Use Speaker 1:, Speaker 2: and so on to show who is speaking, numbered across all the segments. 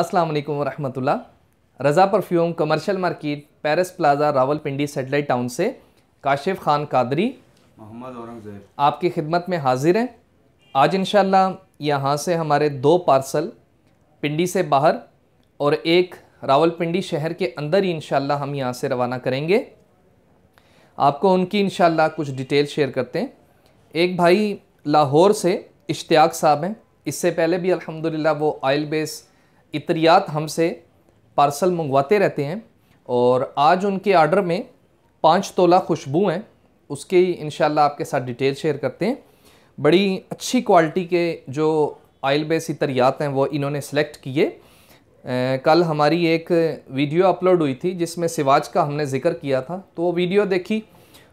Speaker 1: अस्सलाम वालेकुम वरहमतुल्ला Raza perfume commercial market Paris Plaza Rawalpindi Satellite Town से काशिफ खान कादरी मोहम्मद औरंगज़ेब आपकी खिदमत में हाजिर हैं आज इन यहाँ से हमारे दो पार्सल पिंडी से बाहर और एक रावलपिंडी शहर के अंदर ही इन हम यहाँ से रवाना करेंगे आपको उनकी इन कुछ डिटेल शेयर करते हैं एक भाई लाहौर से इश्तियाक साहब हैं इससे पहले भी अल्हम्दुलिल्लाह वो आयल बेस इतरियात हमसे पार्सल मंगवाते रहते हैं और आज उनके आर्डर में पाँच तोला खुशबू हैं उसके इन आपके साथ डिटेल शेयर करते हैं बड़ी अच्छी क्वालिटी के जो आयल बेस इतरियात हैं वो इन्होंने सेलेक्ट किए कल हमारी एक वीडियो अपलोड हुई थी जिसमें सिवाज का हमने जिक्र किया था तो वो वीडियो देखी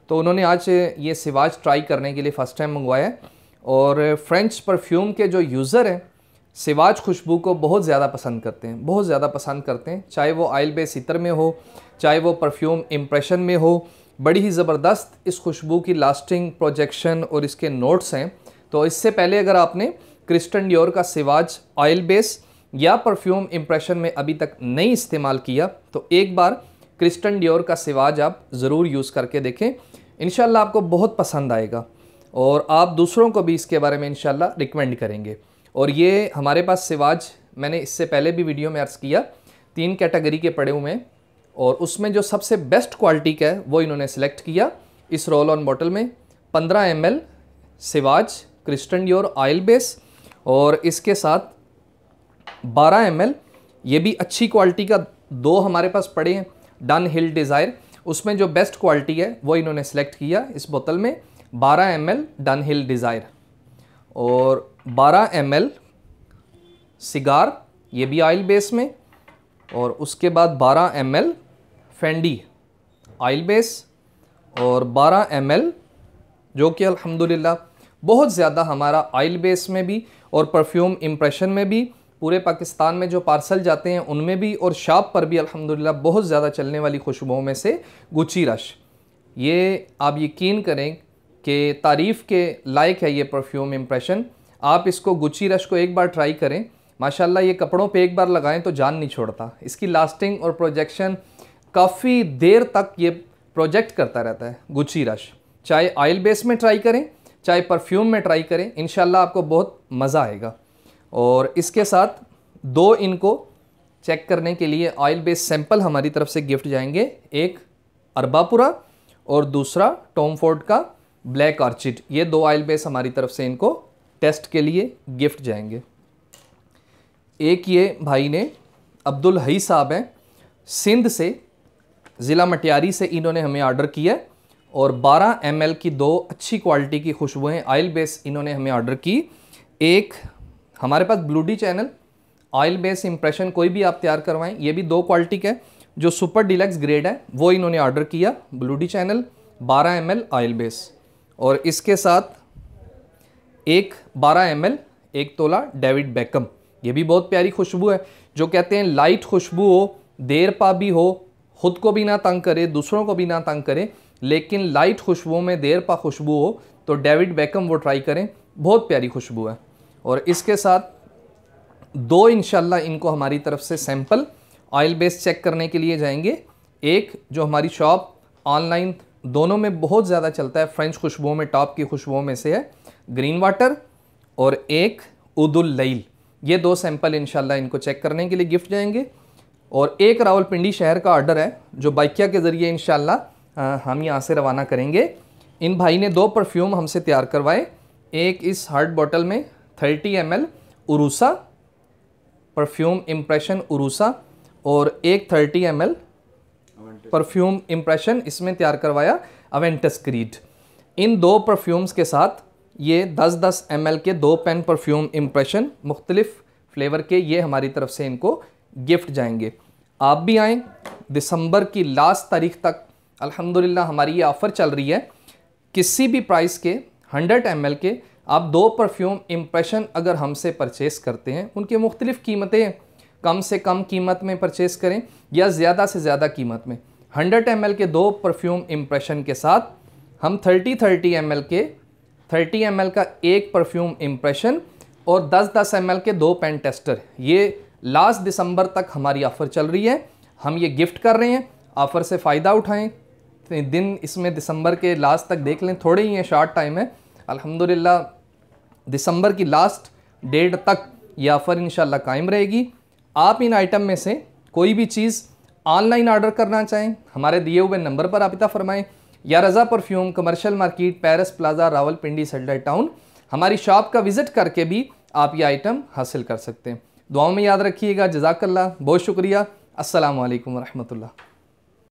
Speaker 1: तो उन्होंने आज ये सिवाज ट्राई करने के लिए फ़र्स्ट टाइम मंगवाया और फ्रेंच परफ्यूम के जो यूज़र हैं सिवाज खुशबू को बहुत ज़्यादा पसंद करते हैं बहुत ज़्यादा पसंद करते हैं चाहे वो आयल बेस इतर में हो चाहे वो परफ्यूम इम्प्रेशन में हो बड़ी ही ज़बरदस्त इस खुशबू की लास्टिंग प्रोजेक्शन और इसके नोट्स हैं तो इससे पहले अगर आपने क्रिस्टन डियोर का सिवाज ऑयल बेस या परफ्यूम इम्प्रेशन में अभी तक नहीं इस्तेमाल किया तो एक बार क्रिस्टन डियोर का सिवाज आप ज़रूर यूज़ करके देखें इन आपको बहुत पसंद आएगा और आप दूसरों को भी इसके बारे में इन रिकमेंड करेंगे और ये हमारे पास सिवाज मैंने इससे पहले भी वीडियो में अर्ज़ किया तीन कैटेगरी के पड़े हुए हैं और उसमें जो सबसे बेस्ट क्वालिटी का है वो इन्होंने सेलेक्ट किया इस रोल ऑन बॉटल में 15 M L Sauvage Christian Dior oil base और इसके साथ 12 एम एल ये भी अच्छी क्वालिटी का दो हमारे पास पड़े हैं डन हिल डिज़ायर उसमें जो बेस्ट क्वालिटी है वो इन्होंने सेलेक्ट किया इस बोतल में 12 M L Dunhill Desire और 12 एम एल सिगार ये भी आयल बेस में और उसके बाद 12 M L Fendi oil base और 12 एम एल जो कि अल्हम्दुलिल्लाह बहुत ज़्यादा हमारा आयल बेस में भी और परफ्यूम इम्प्रेशन में भी पूरे पाकिस्तान में जो पार्सल जाते हैं उनमें भी और शाप पर भी अल्हम्दुलिल्लाह बहुत ज़्यादा चलने वाली खुशबुओं में से गुची रश ये आप यकीन करें कि तारीफ़ के लायक है ये परफ्यूम इम्प्रेशन आप इसको गुच्ची रश को एक बार ट्राई करें माशाल्लाह ये कपड़ों पे एक बार लगाएं तो जान नहीं छोड़ता इसकी लास्टिंग और प्रोजेक्शन काफ़ी देर तक ये प्रोजेक्ट करता रहता है गुच्ची रश चाहे ऑयल बेस में ट्राई करें चाहे परफ्यूम में ट्राई करें इन आपको बहुत मज़ा आएगा और इसके साथ दो इनको चेक करने के लिए ऑयल बेस सैंपल हमारी तरफ से गिफ्ट जाएंगे एक अरबापुरा और दूसरा टोम फोर्ड का ब्लैक ऑर्चिड ये दो ऑयल बेस हमारी तरफ से इनको टेस्ट के लिए गिफ्ट जाएंगे एक ये भाई ने अब्दुल हई साहब हैं सिंध से ज़िला मटियारी से इन्होंने हमें ऑर्डर किया और 12 एम की दो अच्छी क्वालिटी की खुशबुएँ ऑयल बेस इन्होंने हमें ऑर्डर की एक हमारे पास bleu de Chanel oil base impression कोई भी आप तैयार करवाएं ये भी दो क्वालिटी के जो सुपर डिलक्स ग्रेड है वो इन्होंने ऑर्डर किया bleu de Chanel 12 M oil base और इसके साथ एक 12 एम एक तोला डेविड बेकम ये भी बहुत प्यारी खुशबू है जो कहते हैं लाइट खुशबू हो देर पा भी हो खुद को भी ना तंग करे दूसरों को भी ना तंग करे लेकिन लाइट खुशबुओं में देर पा खुशबू हो तो डेविड बेकम वो ट्राई करें बहुत प्यारी खुशबू है और इसके साथ दो इन इनको हमारी तरफ से सैम्पल ऑयल बेस चेक करने के लिए जाएंगे एक जो हमारी शॉप ऑनलाइन दोनों में बहुत ज़्यादा चलता है फ्रेंच खुशबुओं में टॉप की खुशबुओं में से है ग्रीन वाटर और एक उदुल लईल ये दो सैंपल इन इनको चेक करने के लिए गिफ्ट जाएंगे और एक रावलपिंडी शहर का ऑर्डर है जो बाइकिया के ज़रिए इन हम यहाँ से रवाना करेंगे इन भाई ने दो परफ्यूम हमसे तैयार करवाए एक इस हार्ड बॉटल में 30 एम एल परफ्यूम इम्प्रेशन उरूसा और एक 30 एम एल परफ्यूम इम्प्रेशन इसमें तैयार करवाया अवेंटस क्रीड इन दो परफ्यूम्स के साथ ये 10-10 एम के दो पेन परफ्यूम इम्प्रेशन मुख्तलिफ़ फ्लेवर के ये हमारी तरफ से इनको गिफ्ट जाएंगे आप भी आएँ दिसंबर की लास्ट तारीख तक अल्हम्दुलिल्लाह हमारी ये ऑफ़र चल रही है किसी भी प्राइस के 100 एम के आप दो परफ्यूम इम्प्रेशन अगर हमसे परचेस करते हैं उनके मुख्तलिफ़ कीमतें कम से कम कीमत में परचेस करें या ज़्यादा से ज़्यादा कीमत में 100 एम के दो परफ्यूम इम्प्रेशन के साथ हम 30 30 एम के 30 एम का एक परफ्यूम इम्प्रेशन और 10 10 एम के दो पेन टेस्टर ये लास्ट दिसंबर तक हमारी ऑफ़र चल रही है हम ये गिफ्ट कर रहे हैं ऑफ़र से फ़ायदा उठाएं दिन इसमें दिसंबर के लास्ट तक देख लें थोड़े ही हैं शॉर्ट टाइम है अलहमदिल्ला दिसंबर की लास्ट डेट तक ये ऑफ़र इन कायम रहेगी आप इन आइटम में से कोई भी चीज़ ऑनलाइन ऑर्डर करना चाहें हमारे दिए हुए नंबर पर आप फरमाएँ या Raza perfume commercial market Paris Plaza Rawalpindi Satellite Town हमारी शॉप का विज़िट करके भी आप ये आइटम हासिल कर सकते हैं दुआओं में याद रखिएगा जजाकल्ला बहुत शुक्रिया असलकम वरहमल्ला